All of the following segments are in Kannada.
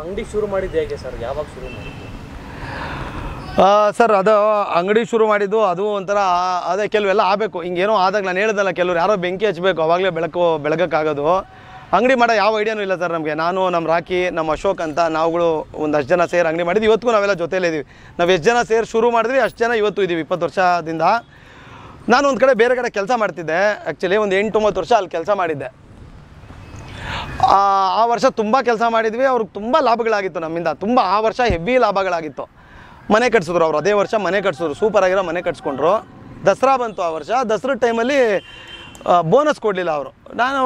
ಅಂಗಡಿ ಶುರು ಮಾಡಿದ್ದು ಹೇಗೆ ಸರ್ ಯಾವಾಗ ಶುರು ಮಾಡಿದ್ದು ಸರ್ ಅದು ಅಂಗಡಿ ಶುರು ಮಾಡಿದ್ದು ಅದು ಒಂಥರ ಅದೇ ಕೆಲವೆಲ್ಲ ಆಗಬೇಕು ಹಿಂಗೇನೋ ಆದಾಗ ನಾನು ಹೇಳ್ದಲ್ಲ ಕೆಲವ್ರು ಯಾರೋ ಬೆಂಕಿ ಹಚ್ಚಬೇಕು ಅವಾಗಲೇ ಬೆಳಕು ಬೆಳಗೋಕ್ಕಾಗೋದು ಅಂಗಡಿ ಮಾಡೋ ಯಾವ ಐಡಿಯಾನೂ ಇಲ್ಲ ಸರ್ ನಮಗೆ ನಾನು ನಮ್ಮ ರಾಕಿ ನಮ್ಮ ಅಶೋಕ್ ಅಂತ ನಾವುಗಳು ಒಂದು ಅಷ್ಟು ಜನ ಸೇರಿ ಅಂಗಡಿ ಮಾಡಿದ್ವಿ ಇವತ್ತಿಗೂ ನಾವೆಲ್ಲ ಜೊತೆಯಲ್ಲಿದ್ದೀವಿ ನಾವು ಎಷ್ಟು ಜನ ಸೇರಿ ಶುರು ಮಾಡಿದ್ವಿ ಅಷ್ಟು ಜನ ಇವತ್ತು ಇದ್ದೀವಿ ಇಪ್ಪತ್ತು ವರ್ಷದಿಂದ ನಾನು ಒಂದು ಕಡೆ ಬೇರೆ ಕಡೆ ಕೆಲಸ ಮಾಡ್ತಿದ್ದೆ ಆ್ಯಕ್ಚುಲಿ ಒಂದು ಎಂಟು ಒಂಬತ್ತು ವರ್ಷ ಅಲ್ಲಿ ಕೆಲಸ ಮಾಡಿದ್ದೆ ಆ ವರ್ಷ ತುಂಬ ಕೆಲಸ ಮಾಡಿದ್ವಿ ಅವ್ರಿಗೆ ತುಂಬ ಲಾಭಗಳಾಗಿತ್ತು ನಮ್ಮಿಂದ ತುಂಬ ಆ ವರ್ಷ ಹೆವಿ ಲಾಭಗಳಾಗಿತ್ತು ಮನೆ ಕಟ್ಸಿದ್ರು ಅವರು ಅದೇ ವರ್ಷ ಮನೆ ಕಟ್ಸಿದ್ರು ಸೂಪರ್ ಆಗಿರೋ ಮನೆ ಕಟ್ಸ್ಕೊಂಡ್ರು ದಸರಾ ಬಂತು ಆ ವರ್ಷ ದಸರಾ ಟೈಮಲ್ಲಿ ಬೋನಸ್ ಕೊಡಲಿಲ್ಲ ಅವರು ನಾನು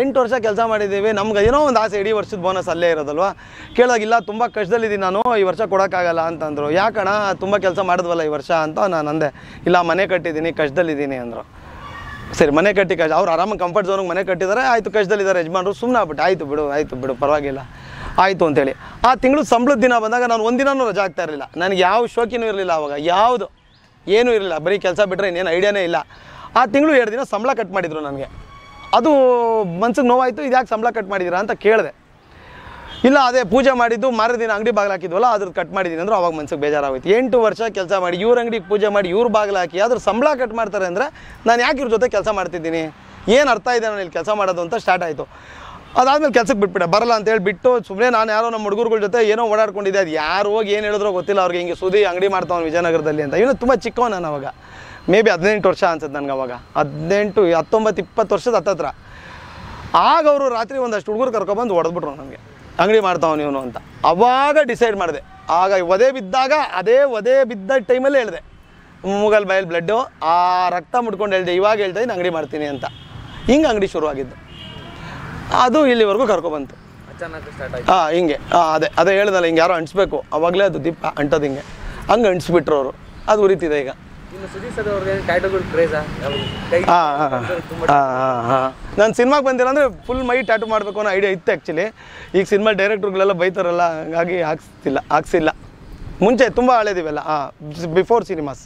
ಎಂಟು ವರ್ಷ ಕೆಲಸ ಮಾಡಿದ್ದೀವಿ ನಮ್ಗೆ ಏನೋ ಒಂದು ಆಸೆ ಇಡೀ ವರ್ಷದ ಬೋನಸ್ ಅಲ್ಲೇ ಇರೋದಲ್ವ ಕೇಳೋಗಿಲ್ಲ ತುಂಬ ಕಷ್ಟದಲ್ಲಿದ್ದೀನಿ ನಾನು ಈ ವರ್ಷ ಕೊಡೋಕ್ಕಾಗಲ್ಲ ಅಂತಂದರು ಯಾಕಣ ತುಂಬ ಕೆಲಸ ಮಾಡಿದ್ವಲ್ಲ ಈ ವರ್ಷ ಅಂತ ನಾನು ಅಂದೆ ಇಲ್ಲ ಮನೆ ಕಟ್ಟಿದ್ದೀನಿ ಕಷ್ಟದಲ್ಲಿದ್ದೀನಿ ಅಂದರು ಸರಿ ಮನೆ ಕಟ್ಟಿ ಕಷ್ಟ ಅವ್ರು ಆರಾಮಾಗಿ ಕಂಫರ್ಟ್ ಝೋನಿಗೆ ಮನೆ ಕಟ್ಟಿದ್ದಾರೆ ಆಯಿತು ಕಷ್ಟದಲ್ಲಿದ್ದಾರೆ ಯಜಮಾನರು ಸುಮ್ಮನೆ ಆಗ್ಬಿಟ್ಟು ಆಯಿತು ಬಿಡು ಆಯಿತು ಬಿಡು ಪರವಾಗಿಲ್ಲ ಆಯಿತು ಅಂತೇಳಿ ಆ ತಿಂಗಳು ಸಂಬಳದ ದಿನ ಬಂದಾಗ ನಾನು ಒಂದಿನೂ ರಜಾ ಆಗ್ತಾ ಇರಲಿಲ್ಲ ನನಗೆ ಯಾವ ಶೋಕಿನೂ ಇರಲಿಲ್ಲ ಅವಾಗ ಯಾವುದು ಏನೂ ಇರಲಿಲ್ಲ ಬರೀ ಕೆಲಸ ಬಿಟ್ಟರೆ ಇನ್ನೇನು ಐಡಿಯಾನೇ ಇಲ್ಲ ಆ ತಿಂಗಳು ಎರಡು ದಿನ ಸಂಬಳ ಕಟ್ ಮಾಡಿದರು ನನಗೆ ಅದು ಮನ್ಸಿಗೆ ನೋವಾಯಿತು ಇದ್ಯಾಕೆ ಸಂಬಳ ಕಟ್ ಮಾಡಿದಿರಾ ಅಂತ ಕೇಳಿದೆ ಇಲ್ಲ ಅದೇ ಪೂಜೆ ಮಾಡಿದ್ದು ಮಾರದಿನ ಅಂಗಡಿ ಬಾಗಿಲು ಹಾಕಿದ್ವಲ್ಲ ಅದ್ರದ್ದು ಕಟ್ ಮಾಡಿದ್ದೀನಿ ಅಂದ್ರೆ ಅವಾಗ ಮನ್ಸಿಗೆ ಬೇಜಾರಾಗೋಯ್ತು ಎಂಟು ವರ್ಷ ಕೆಲಸ ಮಾಡಿ ಇವ್ರ ಅಂಗಡಿಗೆ ಪೂಜೆ ಮಾಡಿ ಇವ್ರ ಬಾಗಿಲು ಹಾಕಿ ಅದ್ರ ಸಂಬಳ ಕಟ್ ಮಾಡ್ತಾರೆ ಅಂದರೆ ನಾನು ಯಾಕೆ ಇವ್ರ ಜೊತೆ ಕೆಲಸ ಮಾಡ್ತಿದ್ದೀನಿ ಏನು ಅರ್ಥ ಇದೆ ನಾನು ಇಲ್ಲಿ ಕೆಲಸ ಮಾಡೋದು ಅಂತ ಸ್ಟಾರ್ಟ್ ಆಯಿತು ಅದಾದ್ಮೇಲೆ ಕೆಲಸಕ್ಕೆ ಬಿಟ್ಬಿಟ್ಟೆ ಬರಲ್ಲ ಅಂತ ಹೇಳಿ ಬಿಟ್ಟು ಸುಮ್ಮನೆ ನಾನು ಯಾರೋ ನಮ್ಮ ಹುಡುಗರುಗಳ ಜೊತೆ ಏನೋ ಓಡಾಡ್ಕೊಂಡಿದ್ದೆ ಅದು ಯಾರು ಹೋಗಿ ಏನು ಹೇಳಿದ್ರೋ ಗೊತ್ತಿಲ್ಲ ಅವ್ರಿಗೆ ಹಿಂಗೆ ಸುದಿ ಅಂಗಡಿ ಮಾಡ್ತಾವ್ ವಿಜಯನಗರದಲ್ಲಿ ಅಂತ ಇವನು ತುಂಬ ಚಿಕ್ಕವ ನಾನು ಅವಾಗ ಮೇ ಬಿ ಹದಿನೆಂಟು ವರ್ಷ ಅನ್ಸುತ್ತೆ ನನಗೆ ಅವಾಗ ಹದಿನೆಂಟು ಹತ್ತೊಂಬತ್ತು ಇಪ್ಪತ್ತು ವರ್ಷದ ಹತ್ತತ್ರ ಆಗ ಅವರು ರಾತ್ರಿ ಒಂದಷ್ಟು ಹುಡುಗರು ಕರ್ಕೊಬಂದು ಹೊಡೆದ್ಬಿಟ್ರು ನನಗೆ ಅಂಗಡಿ ಮಾಡ್ತಾವನು ಇವನು ಅಂತ ಅವಾಗ ಡಿಸೈಡ್ ಮಾಡಿದೆ ಆಗ ಒದೆ ಬಿದ್ದಾಗ ಅದೇ ಒದೆ ಬಿದ್ದ ಟೈಮಲ್ಲಿ ಹೇಳಿದೆ ಮೂಗಲ್ ಬಯಲ್ ಬ್ಲಡ್ಡು ಆ ರಕ್ತ ಮುಟ್ಕೊಂಡು ಹೇಳಿದೆ ಇವಾಗ ಹೇಳ್ತಾ ಇದ್ದೀನಿ ಅಂಗಡಿ ಮಾಡ್ತೀನಿ ಅಂತ ಹಿಂಗೆ ಅಂಗಡಿ ಶುರುವಾಗಿದ್ದು ಅದು ಇಲ್ಲಿವರೆಗೂ ಕರ್ಕೊಬಂತು ಹಾಂ ಹಿಂಗೆ ಹಾಂ ಅದೇ ಅದೇ ಹೇಳ್ದಲ್ಲ ಹಿಂಗೆ ಯಾರೋ ಅಂಟಿಸ್ಬೇಕು ಅವಾಗಲೇ ಅದು ದೀಪ ಅಂಟೋದು ಹಿಂಗೆ ಹಂಗೆ ಅಂಟಿಸ್ಬಿಟ್ರು ಅವರು ಅದು ಉರಿತಿದೆ ಈಗ ನಾನು ಸಿನಿಮಾಗೆ ಬಂದಿಲ್ಲ ಅಂದರೆ ಫುಲ್ ಮೈ ಟ್ಯಾಟು ಮಾಡಬೇಕು ಅನ್ನೋ ಐಡಿಯಾ ಇತ್ತು ಆ್ಯಕ್ಚುಲಿ ಈಗ ಸಿನಿಮಾ ಡೈರೆಕ್ಟ್ರುಗಳೆಲ್ಲ ಬೈತಾರಲ್ಲ ಹಾಗಾಗಿ ಹಾಕ್ಸ್ತಿಲ್ಲ ಹಾಕ್ಸಿಲ್ಲ ಮುಂಚೆ ತುಂಬ ಹಳೇದಿವೆಲ್ಲ ಬಿಫೋರ್ ಸಿನಿಮಾಸ್